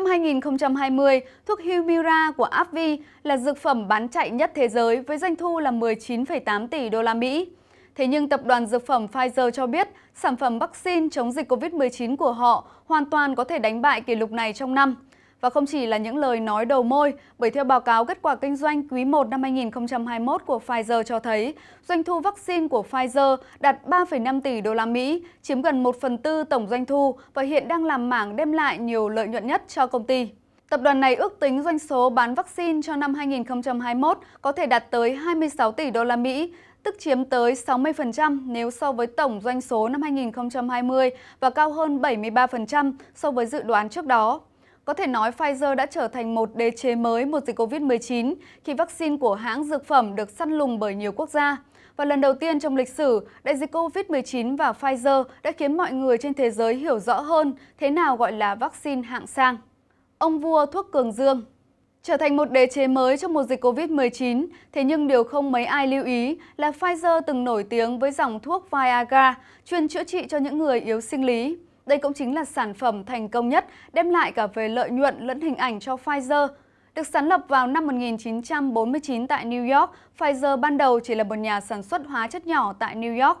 Năm 2020, thuốc Humira của AbbVie là dược phẩm bán chạy nhất thế giới với doanh thu là 19,8 tỷ đô la Mỹ. Thế nhưng tập đoàn dược phẩm Pfizer cho biết sản phẩm vaccine chống dịch COVID-19 của họ hoàn toàn có thể đánh bại kỷ lục này trong năm. Và không chỉ là những lời nói đầu môi, bởi theo báo cáo kết quả kinh doanh quý 1 năm 2021 của Pfizer cho thấy, doanh thu vaccine của Pfizer đạt 3,5 tỷ đô la Mỹ, chiếm gần 1 phần tư tổng doanh thu và hiện đang làm mảng đem lại nhiều lợi nhuận nhất cho công ty. Tập đoàn này ước tính doanh số bán vaccine cho năm 2021 có thể đạt tới 26 tỷ đô la Mỹ, tức chiếm tới 60% nếu so với tổng doanh số năm 2020 và cao hơn 73% so với dự đoán trước đó. Có thể nói Pfizer đã trở thành một đế chế mới một dịch COVID-19 khi vaccine của hãng dược phẩm được săn lùng bởi nhiều quốc gia. Và lần đầu tiên trong lịch sử, đại dịch COVID-19 và Pfizer đã khiến mọi người trên thế giới hiểu rõ hơn thế nào gọi là vaccine hạng sang. Ông vua thuốc cường dương Trở thành một đế chế mới trong một dịch COVID-19, thế nhưng điều không mấy ai lưu ý là Pfizer từng nổi tiếng với dòng thuốc Viagra, chuyên chữa trị cho những người yếu sinh lý. Đây cũng chính là sản phẩm thành công nhất, đem lại cả về lợi nhuận lẫn hình ảnh cho Pfizer. Được sáng lập vào năm 1949 tại New York, Pfizer ban đầu chỉ là một nhà sản xuất hóa chất nhỏ tại New York.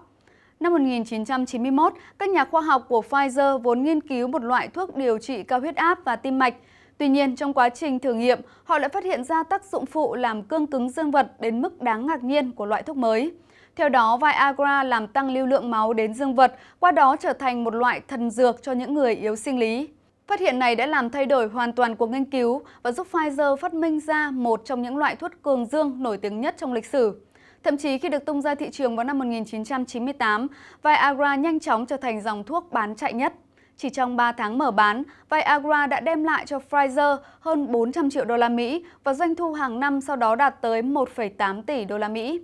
Năm 1991, các nhà khoa học của Pfizer vốn nghiên cứu một loại thuốc điều trị cao huyết áp và tim mạch. Tuy nhiên, trong quá trình thử nghiệm, họ lại phát hiện ra tác dụng phụ làm cương cứng dương vật đến mức đáng ngạc nhiên của loại thuốc mới. Theo đó, Viagra làm tăng lưu lượng máu đến dương vật, qua đó trở thành một loại thần dược cho những người yếu sinh lý. Phát hiện này đã làm thay đổi hoàn toàn cuộc nghiên cứu và giúp Pfizer phát minh ra một trong những loại thuốc cường dương nổi tiếng nhất trong lịch sử. Thậm chí khi được tung ra thị trường vào năm 1998, Viagra nhanh chóng trở thành dòng thuốc bán chạy nhất. Chỉ trong 3 tháng mở bán, Viagra đã đem lại cho Pfizer hơn 400 triệu đô la Mỹ và doanh thu hàng năm sau đó đạt tới 1,8 tỷ đô la Mỹ.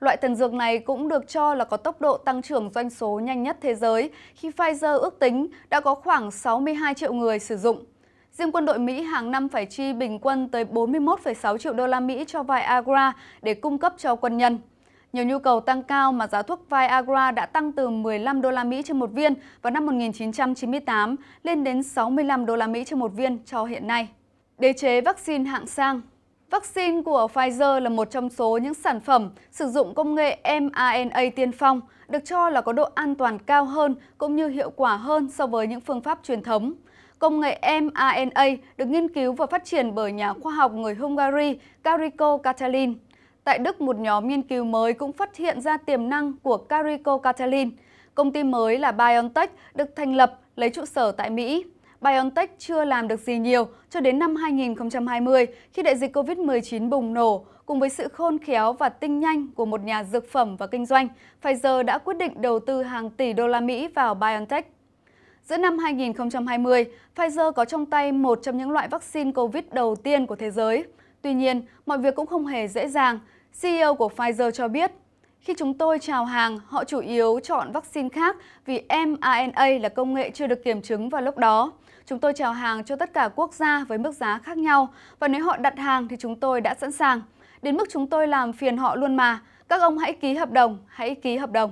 Loại thần dược này cũng được cho là có tốc độ tăng trưởng doanh số nhanh nhất thế giới khi Pfizer ước tính đã có khoảng 62 triệu người sử dụng. Riêng quân đội Mỹ hàng năm phải chi bình quân tới 41,6 triệu đô la Mỹ cho Viagra để cung cấp cho quân nhân. Nhiều nhu cầu tăng cao mà giá thuốc Viagra đã tăng từ 15 đô la Mỹ trên một viên vào năm 1998 lên đến 65 đô la Mỹ trên một viên cho hiện nay. Đế chế vaccine hạng sang Vaccine của Pfizer là một trong số những sản phẩm sử dụng công nghệ mRNA tiên phong, được cho là có độ an toàn cao hơn cũng như hiệu quả hơn so với những phương pháp truyền thống. Công nghệ mRNA được nghiên cứu và phát triển bởi nhà khoa học người Hungary Carico Catalin. Tại Đức, một nhóm nghiên cứu mới cũng phát hiện ra tiềm năng của Carico Catalin. Công ty mới là BioNTech được thành lập lấy trụ sở tại Mỹ. BioNTech chưa làm được gì nhiều cho đến năm 2020 khi đại dịch COVID-19 bùng nổ, cùng với sự khôn khéo và tinh nhanh của một nhà dược phẩm và kinh doanh, Pfizer đã quyết định đầu tư hàng tỷ đô la Mỹ vào BioNTech. Giữa năm 2020, Pfizer có trong tay một trong những loại vaccine COVID đầu tiên của thế giới. Tuy nhiên, mọi việc cũng không hề dễ dàng. CEO của Pfizer cho biết, khi chúng tôi chào hàng, họ chủ yếu chọn vaccine khác vì mRNA là công nghệ chưa được kiểm chứng vào lúc đó. Chúng tôi chào hàng cho tất cả quốc gia với mức giá khác nhau và nếu họ đặt hàng thì chúng tôi đã sẵn sàng. Đến mức chúng tôi làm phiền họ luôn mà. Các ông hãy ký hợp đồng, hãy ký hợp đồng.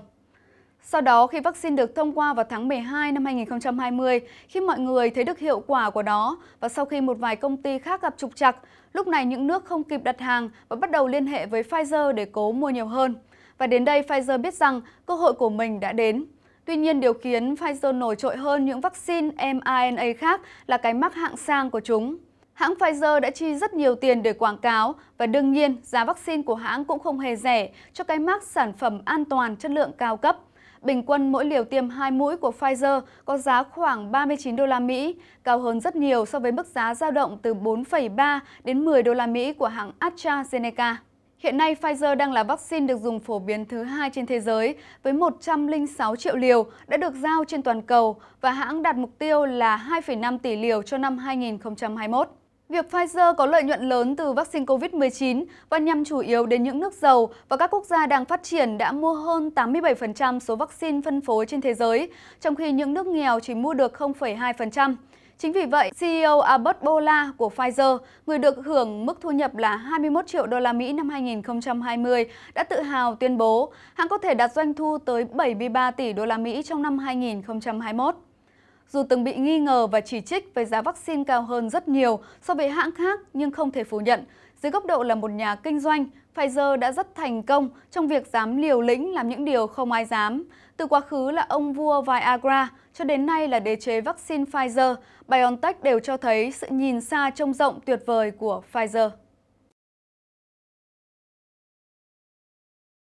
Sau đó, khi vaccine được thông qua vào tháng 12 năm 2020, khi mọi người thấy được hiệu quả của nó và sau khi một vài công ty khác gặp trục trặc, lúc này những nước không kịp đặt hàng và bắt đầu liên hệ với Pfizer để cố mua nhiều hơn. Và đến đây Pfizer biết rằng cơ hội của mình đã đến. Tuy nhiên, điều khiến Pfizer nổi trội hơn những vaccine mRNA khác là cái mắc hạng sang của chúng. Hãng Pfizer đã chi rất nhiều tiền để quảng cáo và đương nhiên giá vaccine của hãng cũng không hề rẻ cho cái mắc sản phẩm an toàn chất lượng cao cấp. Bình quân mỗi liều tiêm 2 mũi của Pfizer có giá khoảng 39 đô la Mỹ, cao hơn rất nhiều so với mức giá dao động từ 4,3 đến 10 đô la Mỹ của hãng AstraZeneca. Hiện nay, Pfizer đang là vaccine được dùng phổ biến thứ hai trên thế giới với 106 triệu liều đã được giao trên toàn cầu và hãng đạt mục tiêu là 2,5 tỷ liều cho năm 2021. Việc Pfizer có lợi nhuận lớn từ vaccine COVID-19 và nhằm chủ yếu đến những nước giàu và các quốc gia đang phát triển đã mua hơn 87% số vaccine phân phối trên thế giới, trong khi những nước nghèo chỉ mua được 0,2%. Chính vì vậy, CEO Albert Bola của Pfizer, người được hưởng mức thu nhập là 21 triệu đô la Mỹ năm 2020, đã tự hào tuyên bố hãng có thể đạt doanh thu tới 73 tỷ đô la Mỹ trong năm 2021. Dù từng bị nghi ngờ và chỉ trích về giá vaccine cao hơn rất nhiều so với hãng khác nhưng không thể phủ nhận, dưới góc độ là một nhà kinh doanh, Pfizer đã rất thành công trong việc dám liều lĩnh làm những điều không ai dám. Từ quá khứ là ông vua Viagra, cho đến nay là đế chế vaccine Pfizer, BioNTech đều cho thấy sự nhìn xa trông rộng tuyệt vời của Pfizer.